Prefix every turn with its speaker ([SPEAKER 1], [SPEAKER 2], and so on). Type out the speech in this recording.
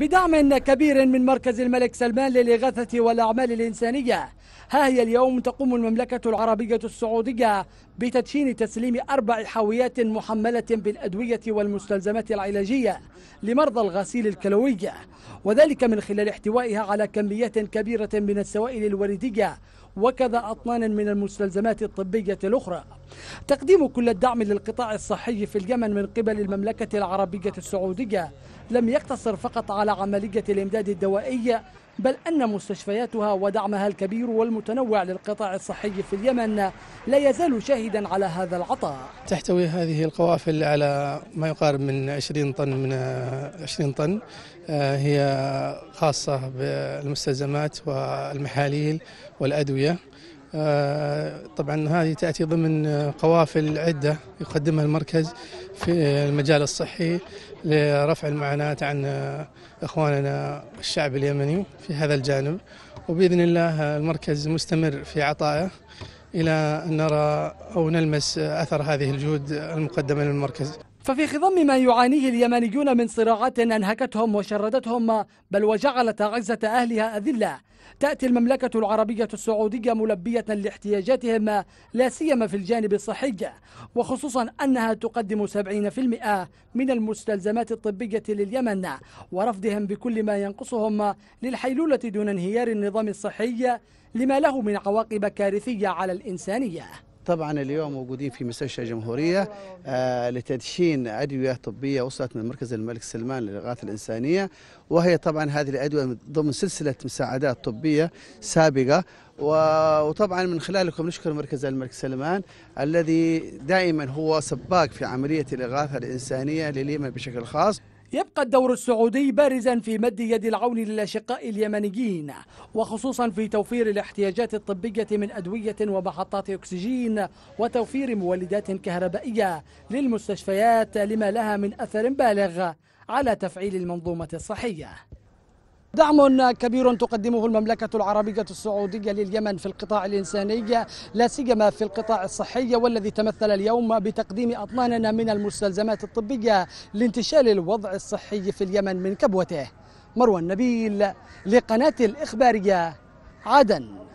[SPEAKER 1] بدعم كبير من مركز الملك سلمان للإغاثة والأعمال الإنسانية ها هي اليوم تقوم المملكة العربية السعودية بتدشين تسليم أربع حاويات محملة بالأدوية والمستلزمات العلاجية لمرضى الغسيل الكلوي وذلك من خلال احتوائها على كميات كبيرة من السوائل الوريدية وكذا أطنان من المستلزمات الطبية الأخرى تقديم كل الدعم للقطاع الصحي في اليمن من قبل المملكة العربية السعودية لم يقتصر فقط على عملية الإمداد الدوائي بل أن مستشفياتها ودعمها الكبير والمتنوع للقطاع الصحي في اليمن لا يزال شاهدا على هذا العطاء
[SPEAKER 2] تحتوي هذه القوافل على ما يقارب من 20 طن من 20 آه، طن آه، هي خاصة بالمستلزمات والمحاليل والأدوية آه، طبعا هذه تأتي ضمن قوافل عدة يقدمها المركز في المجال الصحي لرفع المعاناة عن إخواننا الشعب اليمني في هذا الجانب وبإذن الله المركز مستمر في عطائه إلى أن نرى أو نلمس أثر هذه الجهود المقدمة للمركز
[SPEAKER 1] ففي خضم ما يعانيه اليمنيون من صراعات أنهكتهم وشردتهم بل وجعلت عزة أهلها أذلة تأتي المملكة العربية السعودية ملبية لاحتياجاتهم لا سيما في الجانب الصحي وخصوصا أنها تقدم 70% من المستلزمات الطبية لليمن ورفضهم بكل ما ينقصهم للحيلولة دون انهيار النظام الصحي لما له من عواقب كارثية على الإنسانية
[SPEAKER 3] طبعا اليوم موجودين في مستشفى الجمهورية آه، لتدشين أدوية طبية وصلت من مركز الملك سلمان للإغاثة الإنسانية وهي طبعا هذه الأدوية ضمن سلسلة مساعدات طبية سابقة وطبعا من خلالكم نشكر مركز الملك سلمان الذي دائما هو سباق
[SPEAKER 1] في عملية الإغاثة الإنسانية لليمن بشكل خاص يبقى الدور السعودي بارزا في مد يد العون للأشقاء اليمنيين وخصوصا في توفير الاحتياجات الطبية من أدوية ومحطات أكسجين وتوفير مولدات كهربائية للمستشفيات لما لها من أثر بالغ على تفعيل المنظومة الصحية دعم كبير تقدمه المملكة العربية السعودية لليمن في القطاع الإنساني لا سيما في القطاع الصحي والذي تمثل اليوم بتقديم أطناننا من المستلزمات الطبية لانتشال الوضع الصحي في اليمن من كبوته مروى النبيل لقناة الإخبارية عدن